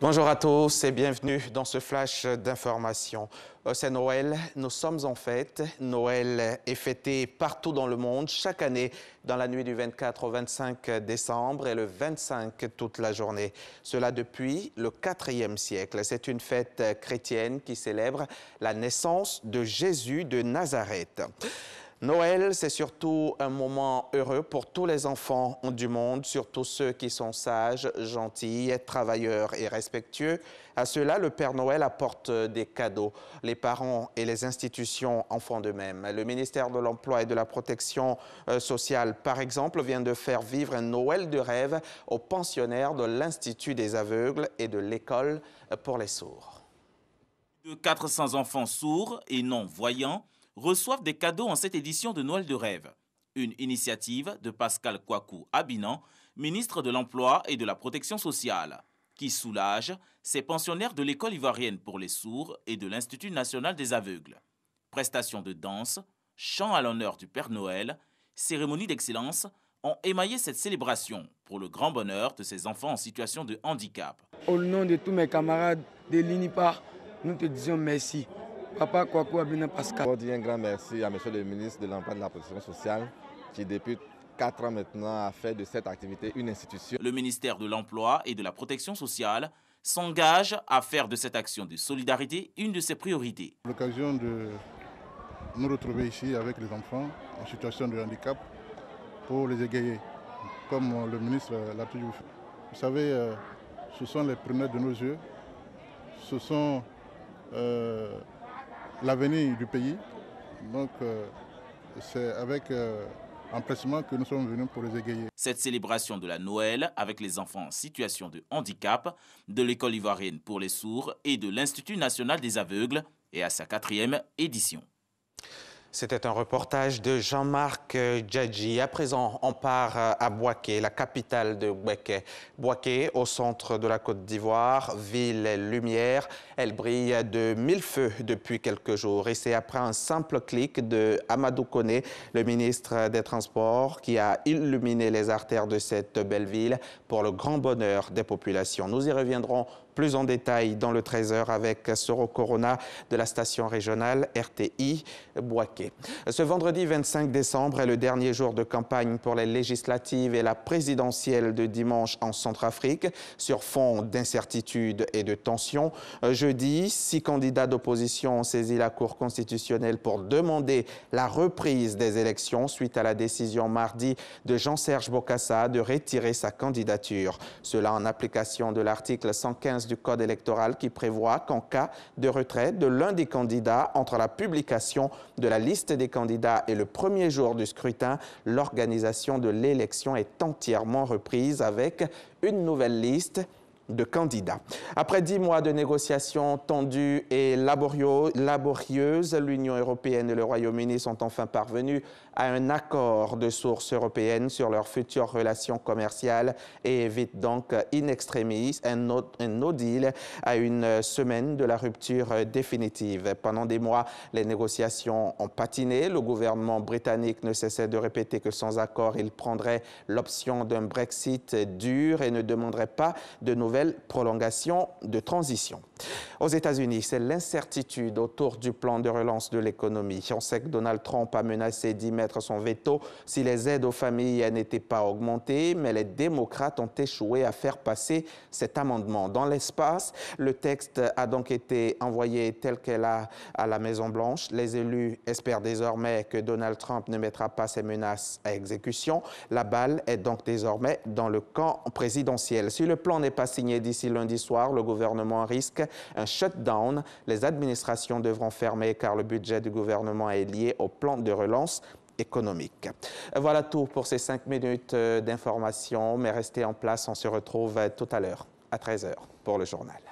Bonjour à tous et bienvenue dans ce flash d'information. Euh, c'est Noël, nous sommes en fête. Noël est fêté partout dans le monde, chaque année, dans la nuit du 24 au 25 décembre et le 25 toute la journée. Cela depuis le 4e siècle. C'est une fête chrétienne qui célèbre la naissance de Jésus de Nazareth. Noël, c'est surtout un moment heureux pour tous les enfants du monde, surtout ceux qui sont sages, gentils, travailleurs et respectueux. À cela, le Père Noël apporte des cadeaux. Les parents et les institutions en font de même. Le ministère de l'Emploi et de la Protection euh, sociale, par exemple, vient de faire vivre un Noël de rêve aux pensionnaires de l'Institut des aveugles et de l'école pour les sourds. De 400 enfants sourds et non-voyants reçoivent des cadeaux en cette édition de Noël de rêve. Une initiative de Pascal Kouakou Abinan, ministre de l'Emploi et de la Protection sociale, qui soulage ses pensionnaires de l'école ivoirienne pour les sourds et de l'Institut national des aveugles. Prestations de danse, chants à l'honneur du Père Noël, cérémonies d'excellence ont émaillé cette célébration pour le grand bonheur de ces enfants en situation de handicap. Au nom de tous mes camarades de l'INIPA, nous te disons merci. Papa Kwaku Abine Pascal. Je dis un grand merci à Monsieur le ministre de l'Emploi et de la Protection sociale qui, depuis quatre ans maintenant, a fait de cette activité une institution. Le ministère de l'Emploi et de la Protection sociale s'engage à faire de cette action de solidarité une de ses priorités. L'occasion de nous retrouver ici avec les enfants en situation de handicap pour les égayer, comme le ministre l'a toujours fait. Vous savez, euh, ce sont les premiers de nos yeux, ce sont euh, l'avenir du pays. Donc euh, c'est avec euh, empressement que nous sommes venus pour les égayer. Cette célébration de la Noël avec les enfants en situation de handicap de l'école ivoirienne pour les sourds et de l'Institut national des aveugles est à sa quatrième édition. C'était un reportage de Jean-Marc euh, Djadji. À présent, on part euh, à Boaké, la capitale de Boaké. Boaké, au centre de la Côte d'Ivoire, ville lumière, elle brille de mille feux depuis quelques jours. Et c'est après un simple clic de Amadou Kone, le ministre des Transports, qui a illuminé les artères de cette belle ville pour le grand bonheur des populations. Nous y reviendrons plus en détail dans le 13h avec Soro Corona de la station régionale RTI Boaké. Ce vendredi 25 décembre est le dernier jour de campagne pour les législatives et la présidentielle de dimanche en Centrafrique sur fond d'incertitude et de tension. Jeudi, six candidats d'opposition ont saisi la Cour constitutionnelle pour demander la reprise des élections suite à la décision mardi de Jean-Serge Bokassa de retirer sa candidature. Cela en application de l'article 115 du Code électoral qui prévoit qu'en cas de retrait de l'un des candidats entre la publication de la liste des candidats et le premier jour du scrutin, l'organisation de l'élection est entièrement reprise avec une nouvelle liste de candidats. Après dix mois de négociations tendues et laborieuses, l'Union européenne et le Royaume-Uni sont enfin parvenus à un accord de source européenne sur leurs futures relations commerciales et évitent donc in extremis un no, un no deal à une semaine de la rupture définitive. Pendant des mois, les négociations ont patiné. Le gouvernement britannique ne cessait de répéter que sans accord, il prendrait l'option d'un Brexit dur et ne demanderait pas de nouvelles prolongation de transition. Aux États-Unis, c'est l'incertitude autour du plan de relance de l'économie. On sait que Donald Trump a menacé d'y mettre son veto si les aides aux familles n'étaient pas augmentées, mais les démocrates ont échoué à faire passer cet amendement. Dans l'espace, le texte a donc été envoyé tel qu'elle a à la Maison-Blanche. Les élus espèrent désormais que Donald Trump ne mettra pas ses menaces à exécution. La balle est donc désormais dans le camp présidentiel. Si le plan n'est pas signé, d'ici lundi soir, le gouvernement risque un shutdown. Les administrations devront fermer car le budget du gouvernement est lié au plan de relance économique. Voilà tout pour ces cinq minutes euh, d'information, mais restez en place, on se retrouve euh, tout à l'heure à 13h pour le journal.